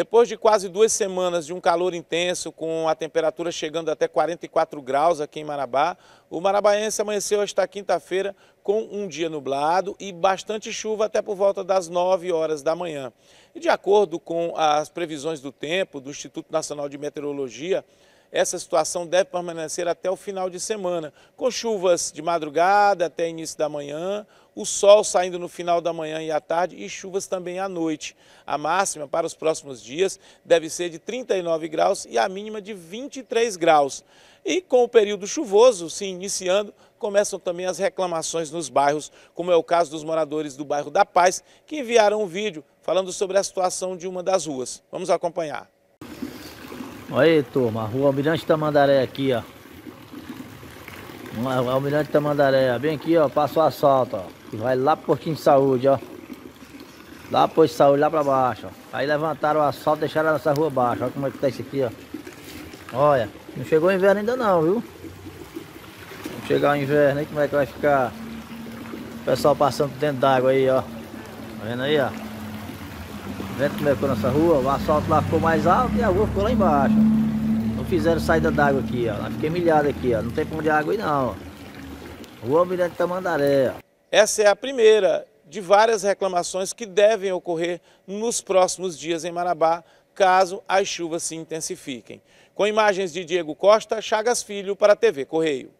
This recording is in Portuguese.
Depois de quase duas semanas de um calor intenso, com a temperatura chegando até 44 graus aqui em Marabá, o marabaense amanheceu esta quinta-feira com um dia nublado e bastante chuva até por volta das 9 horas da manhã. E de acordo com as previsões do tempo do Instituto Nacional de Meteorologia, essa situação deve permanecer até o final de semana, com chuvas de madrugada até início da manhã, o sol saindo no final da manhã e à tarde e chuvas também à noite. A máxima para os próximos dias deve ser de 39 graus e a mínima de 23 graus. E com o período chuvoso se iniciando, começam também as reclamações nos bairros, como é o caso dos moradores do bairro da Paz, que enviaram um vídeo falando sobre a situação de uma das ruas. Vamos acompanhar. Olha aí, turma, rua Almirante Tamandaré aqui, ó. Vamos lá, Almirante Tamandaré, Bem aqui, ó, passa o assalto, ó. E vai lá pro Portinho de Saúde, ó. Lá pro de Saúde, lá pra baixo, ó. Aí levantaram o assalto, deixaram essa rua baixa. Olha como é que tá isso aqui, ó. Olha, não chegou o inverno ainda não, viu? chegar o inverno aí, como é que vai ficar? O pessoal passando dentro d'água aí, ó. Tá vendo aí, ó? vento começou nessa rua, o asfalto lá ficou mais alto e a rua ficou lá embaixo. Não fizeram saída d'água aqui, ó. Ela fica milhada aqui, ó. Não tem como de água aí não. Rua Mirante Tamandaré. Ó. Essa é a primeira de várias reclamações que devem ocorrer nos próximos dias em Marabá, caso as chuvas se intensifiquem. Com imagens de Diego Costa, Chagas Filho para a TV Correio.